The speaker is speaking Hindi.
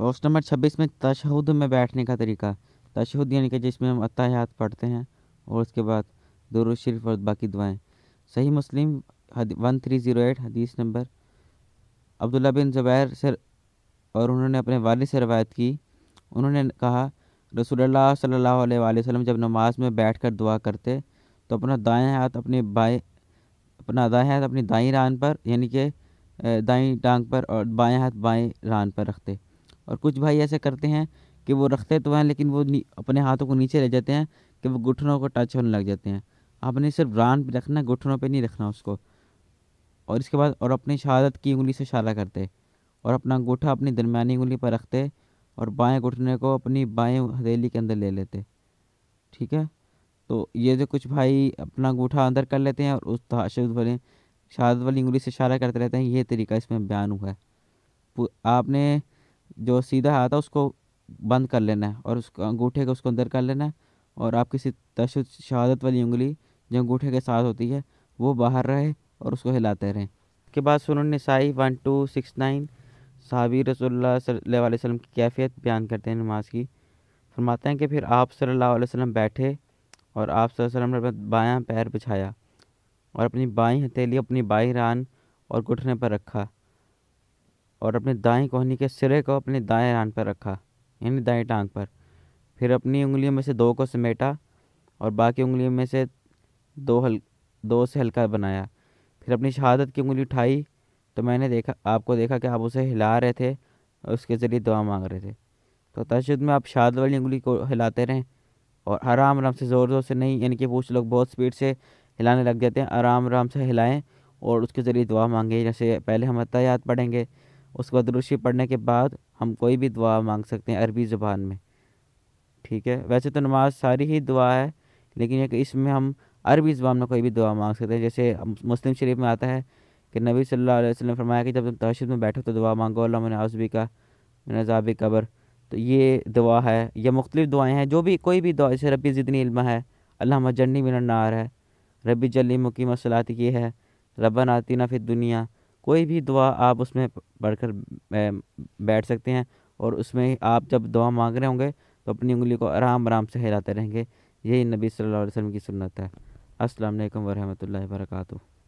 पोस्ट नंबर छब्बीस में तशहद में बैठने का तरीका तशहद यानी कि जिसमें हम अत्यात पढ़ते हैं और उसके बाद दुरुद शरीफ और बाकी दुआएं सही मुस्लिम वन थ्री ज़ीरो एट हदीस नंबर अब्दुल्ला बिन जबैर से और उन्होंने अपने वाले से रवायत की उन्होंने कहा रसोल्ला सल्ला वसम जब नमाज में बैठ कर दुआ करते तो अपना दाएँ हाथ अपने बाएँ अपना दाएँ हाथ अपनी दाई रान पर यानी कि दाई टांग पर और बाएँ हाथ बाएँ रान पर रखते और कुछ भाई ऐसे करते हैं कि वो रखते तो हैं लेकिन वो अपने हाथों को नीचे ले जाते हैं कि वो घुटनों को टच होने लग जाते हैं आपने सिर्फ रान पर रखना घुटनों पर नहीं रखना उसको और इसके बाद और अपनी शहादत की उंगली से इशारा करते और अपना अंगूठा अपनी दरमियानी उंगली पर रखते और बाएं घुटने को अपनी बाएं हथेली के अंदर ले लेते ठीक है तो ये जो कुछ भाई अपना अंगूठा अंदर कर लेते हैं और उस तशद वाले शहादत वाली उंगली से इशारा करते रहते हैं ये तरीका इसमें बयान हुआ है आपने जो सीधा हाथ है उसको बंद कर लेना है और उसको अंगूठे को उसको अंदर कर लेना है और आप किसी तश शहादत वाली उंगली जो अंगूठे के साथ होती है वो बाहर रहे और उसको हिलाते रहें उसके बाद सुन नसाई वन टू सिक्स नाइन साहबी रसोल्ला वसलम की कैफियत बयान करते हैं नमाज की फरमाते हैं कि फिर आप सल्ला अलैहि बैठे और आप सल्लम ने बायां पैर बिछाया और अपनी बाई हथेली अपनी बाई रान और घुटने पर रखा और अपने दाएं कोहनी के सिरे को अपने दाएं रान पर रखा यानी दाएं टांग पर फिर अपनी उंगलियों में से दो को समेटा और बाकी उंगलियों में से दो हल दो से हल्का बनाया फिर अपनी शहादत की उंगली उठाई तो मैंने देखा आपको देखा कि आप उसे हिला रहे थे और उसके ज़रिए दुआ मांग रहे थे तो तशद में आप शहादत वाली उंगली को हिलाते रहें और आराम आराम से ज़ोर ज़ोर से नहीं यानी कि पूछ लोग बहुत स्पीड से हिलाने लग जाते हैं आराम आराम से हिलाएं और उसके ज़रिए दुआ मांगे जैसे पहले हम याद पढ़ेंगे उसको दुरुशी पढ़ने के बाद हम कोई भी दुआ मांग सकते हैं अरबी ज़ुबान में ठीक है वैसे तो नमाज सारी ही दुआ है लेकिन एक इसमें हम अरबी ज़ुबान में कोई भी दुआ मांग सकते हैं जैसे मुस्लिम शरीफ में आता है कि नबी सल्लल्लाहु अलैहि वसल्लम फरमाया कि जब तुम तहशद में बैठो तो दुआ मांगो अल्लाह मैंने आजबी का नजाब कबर तो ये दुआ है या मुख्तलिफ दुआएँ हैं जो भी कोई भी दुआ जैसे रबी जितनी इल्म है अल्लाह मजन्नी मिनन्नार है रबी जली मुकीम सलात ये है रबा आती ना फिर दुनिया कोई भी दुआ आप उसमें पढ़कर बैठ सकते हैं और उसमें आप जब दुआ मांग रहे होंगे तो अपनी उंगली को आराम आराम से हिलाते रहेंगे यही नबी सल्लल्लाहु अलैहि वसल्लम की सुन्नत है अस्सलाम वालेकुम वरहमतुल्लाहि वबरकातुहू